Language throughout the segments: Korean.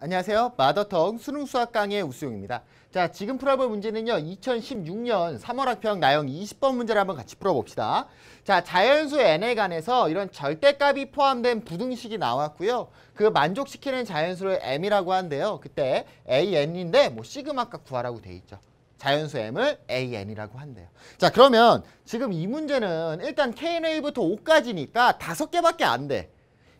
안녕하세요. 마더텅 수능 수학 강의 우수용입니다. 자, 지금 풀어볼 문제는요. 2016년 3월 학평 나영 20번 문제를 한번 같이 풀어봅시다. 자, 자연수 n에 관해서 이런 절대값이 포함된 부등식이 나왔고요. 그 만족시키는 자연수를 m이라고 하는데요. 그때 a n인데 뭐 시그마값 구하라고 돼 있죠. 자연수 m을 an이라고 한대요. 자, 그러면 지금 이 문제는 일단 kna부터 5까지니까 다섯 개밖에 안 돼.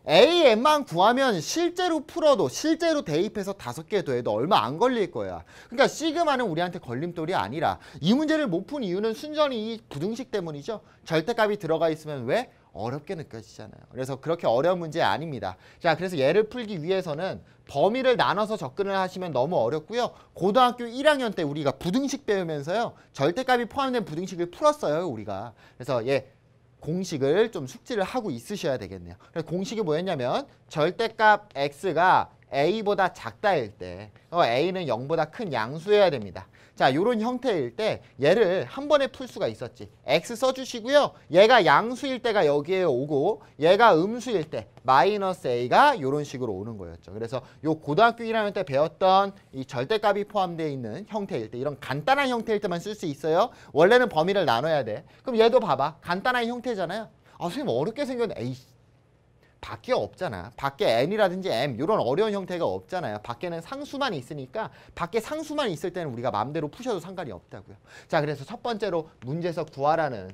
AM만 구하면 실제로 풀어도 실제로 대입해서 다섯 개 더해도 얼마 안 걸릴 거야. 그러니까 시그마는 우리한테 걸림돌이 아니라 이 문제를 못 푼 이유는 순전히 이 부등식 때문이죠. 절대값이 들어가 있으면 왜? 어렵게 느껴지잖아요. 그래서 그렇게 어려운 문제 아닙니다. 자, 그래서 얘를 풀기 위해서는 범위를 나눠서 접근을 하시면 너무 어렵고요. 고등학교 1학년 때 우리가 부등식 배우면서요. 절대값이 포함된 부등식을 풀었어요, 우리가. 그래서 예, 공식을 좀 숙지를 하고 있으셔야 되겠네요. 공식이 뭐였냐면 절대값 x가 a보다 작다일 때 어, a는 0보다 큰 양수여야 됩니다. 자, 요런 형태일 때 얘를 한 번에 풀 수가 있었지. x 써주시고요. 얘가 양수일 때가 여기에 오고 얘가 음수일 때 마이너스 a가 요런 식으로 오는 거였죠. 그래서 요 고등학교 1학년 때 배웠던 이 절대값이 포함되어 있는 형태일 때 이런 간단한 형태일 때만 쓸 수 있어요. 원래는 범위를 나눠야 돼. 그럼 얘도 봐봐. 간단한 형태잖아요. 아, 선생님 어렵게 생겼네. 에이 밖에 없잖아. 밖에 n이라든지 m 이런 어려운 형태가 없잖아요. 밖에는 상수만 있으니까 밖에 상수만 있을 때는 우리가 마음대로 푸셔도 상관이 없다고요. 자 그래서 첫 번째로 문제에서 구하라는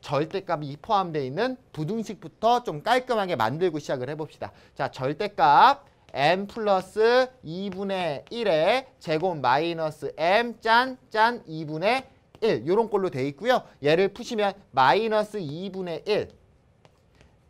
절대값이 포함되어 있는 부등식부터 좀 깔끔하게 만들고 시작을 해봅시다. 자 절대값 m 플러스 2분의 1에 제곱 마이너스 m 짠 짠 2분의 1 요런 걸로돼 있고요. 얘를 푸시면 마이너스 2분의 1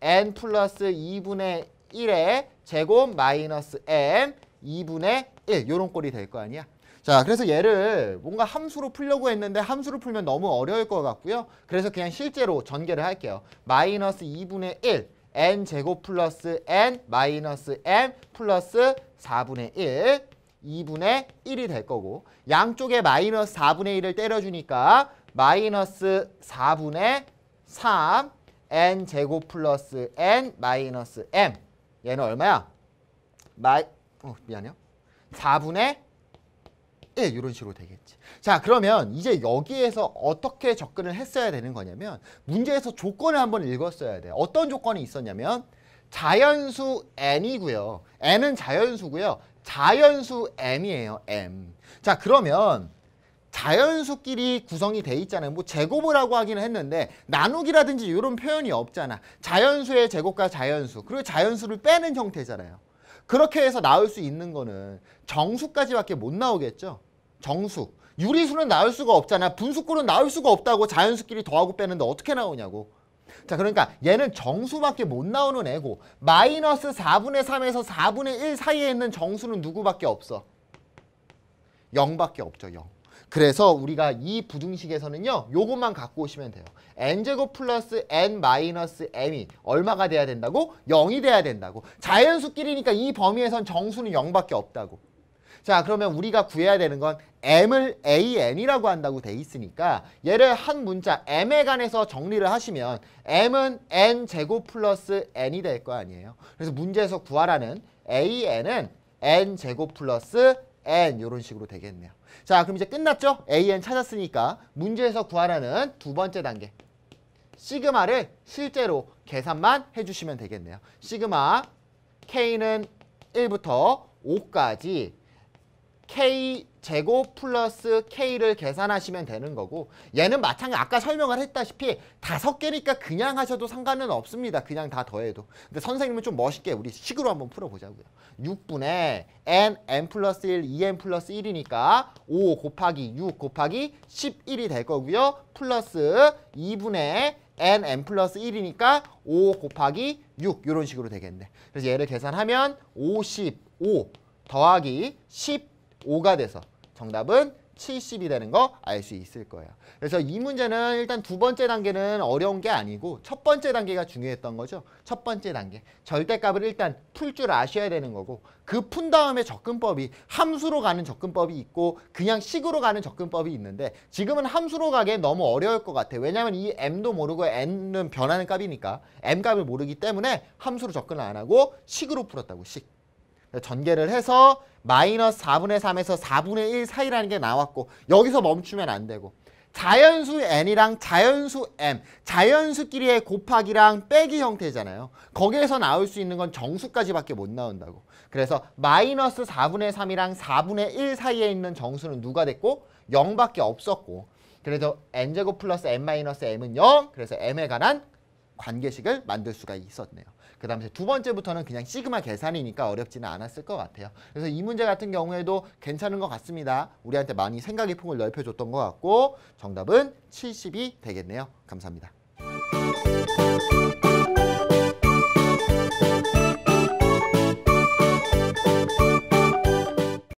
n 플러스 2분의 1에 제곱 마이너스 n 2분의 1 이런 꼴이 될 거 아니야. 자 그래서 얘를 뭔가 함수로 풀려고 했는데 함수로 풀면 너무 어려울 것 같고요. 그래서 그냥 실제로 전개를 할게요. 마이너스 2분의 1 n 제곱 플러스 n 마이너스 n 플러스 4분의 1 2분의 1이 될 거고 양쪽에 마이너스 4분의 1을 때려주니까 마이너스 4분의 3 n 제곱 플러스 n 마이너스 m 얘는 얼마야? 마이 어 미안해요. 4분의 1 이런 식으로 되겠지. 자 그러면 이제 여기에서 어떻게 접근을 했어야 되는 거냐면 문제에서 조건을 한번 읽었어야 돼. 요 어떤 조건이 있었냐면 자연수 n이고요. n은 자연수고요. 자연수 m이에요. m. 자 그러면 자연수끼리 구성이 돼 있잖아요. 뭐 제곱이라고 하기는 했는데 나누기라든지 이런 표현이 없잖아. 자연수의 제곱과 자연수 그리고 자연수를 빼는 형태잖아요. 그렇게 해서 나올 수 있는 거는 정수까지밖에 못 나오겠죠. 정수. 유리수는 나올 수가 없잖아. 분수꼴은 나올 수가 없다고 자연수끼리 더하고 빼는데 어떻게 나오냐고. 자 그러니까 얘는 정수밖에 못 나오는 애고 마이너스 4분의 3에서 4분의 1 사이에 있는 정수는 누구밖에 없어. 0밖에 없죠. 0. 그래서 우리가 이 부등식에서는요. 요것만 갖고 오시면 돼요. n제곱 플러스 n 마이너스 m이 얼마가 돼야 된다고? 0이 돼야 된다고. 자연수끼리니까 이 범위에선 정수는 0밖에 없다고. 자 그러면 우리가 구해야 되는 건 m을 an이라고 한다고 돼 있으니까 얘를 한 문자 m에 관해서 정리를 하시면 m은 n 제곱 플러스 n이 될 거 아니에요. 그래서 문제에서 구하라는 an은 n 제곱 플러스 n 이런 식으로 되겠네요. 자 그럼 이제 끝났죠? an 찾았으니까 문제에서 구하라는 두 번째 단계 시그마를 실제로 계산만 해주시면 되겠네요. 시그마 k는 1부터 5까지 k 제곱 플러스 K를 계산하시면 되는 거고 얘는 마찬가지 아까 설명을 했다시피 다섯 개니까 그냥 하셔도 상관은 없습니다. 그냥 다 더해도. 근데 선생님은 좀 멋있게 우리 식으로 한번 풀어보자고요. 6분의 n, n 플러스 1, 2n 플러스 1이니까 5 곱하기 6 곱하기 11이 될 거고요. 플러스 2분의 n, n 플러스 1이니까 5 곱하기 6 이런 식으로 되겠네. 그래서 얘를 계산하면 55 더하기 10 5가 돼서 정답은 70이 되는 거 알 수 있을 거예요. 그래서 이 문제는 일단 두 번째 단계는 어려운 게 아니고 첫 번째 단계가 중요했던 거죠. 첫 번째 단계. 절대값을 일단 풀 줄 아셔야 되는 거고 그 푼 다음에 접근법이 함수로 가는 접근법이 있고 그냥 식으로 가는 접근법이 있는데 지금은 함수로 가기 너무 어려울 것 같아. 왜냐하면 이 m도 모르고 n은 변하는 값이니까 m 값을 모르기 때문에 함수로 접근을 안 하고 식으로 풀었다고 식. 전개를 해서 마이너스 4분의 3에서 4분의 1 사이라는 게 나왔고 여기서 멈추면 안 되고 자연수 n이랑 자연수 m, 자연수끼리의 곱하기랑 빼기 형태잖아요. 거기에서 나올 수 있는 건 정수까지밖에 못 나온다고. 그래서 마이너스 4분의 3이랑 4분의 1 사이에 있는 정수는 누가 됐고 0밖에 없었고 그래서 n제곱 플러스 n 마이너스 m은 0 그래서 m에 관한 관계식을 만들 수가 있었네요. 그 다음에 두 번째부터는 그냥 시그마 계산이니까 어렵지는 않았을 것 같아요. 그래서 이 문제 같은 경우에도 괜찮은 것 같습니다. 우리한테 많이 생각의 폭을 넓혀줬던 것 같고 정답은 70이 되겠네요. 감사합니다.